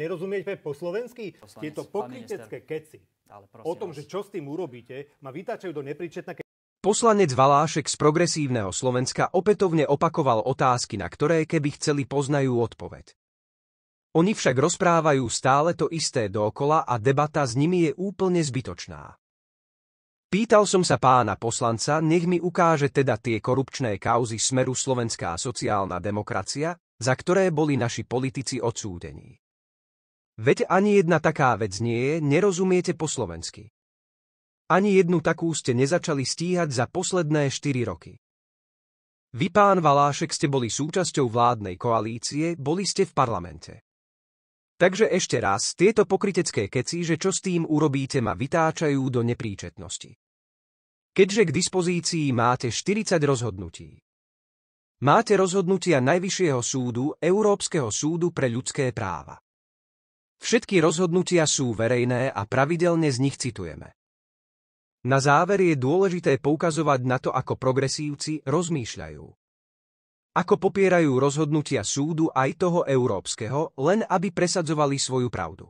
Nerozumiete po slovensky? Poslanec, Tieto pokrytecké keci o tom, vás. že čo s tým urobíte, ma vytáčajú do nepričetná... ke... Poslanec Valášek z progresívneho Slovenska opätovne opakoval otázky, na ktoré keby chceli poznajú odpoveď. Oni však rozprávajú stále to isté dokola a debata s nimi je úplne zbytočná. Pýtal som sa pána poslanca, nech mi ukáže teda tie korupčné kauzy smeru Slovenská sociálna demokracia, za ktoré boli naši politici odsúdení. Veď ani jedna taká vec nie je, nerozumiete po slovensky. Ani jednu takú ste nezačali stíhať za posledné 4 roky. Vy, pán Valášek, ste boli súčasťou vládnej koalície, boli ste v parlamente. Takže ešte raz, tieto pokrytecké keci, že čo s tým urobíte, ma vytáčajú do nepríčetnosti. Keďže k dispozícii máte 40 rozhodnutí. Máte rozhodnutia Najvyššieho súdu, Európskeho súdu pre ľudské práva. Všetky rozhodnutia sú verejné a pravidelne z nich citujeme. Na záver je dôležité poukazovať na to, ako progresívci rozmýšľajú. Ako popierajú rozhodnutia súdu aj toho európskeho, len aby presadzovali svoju pravdu.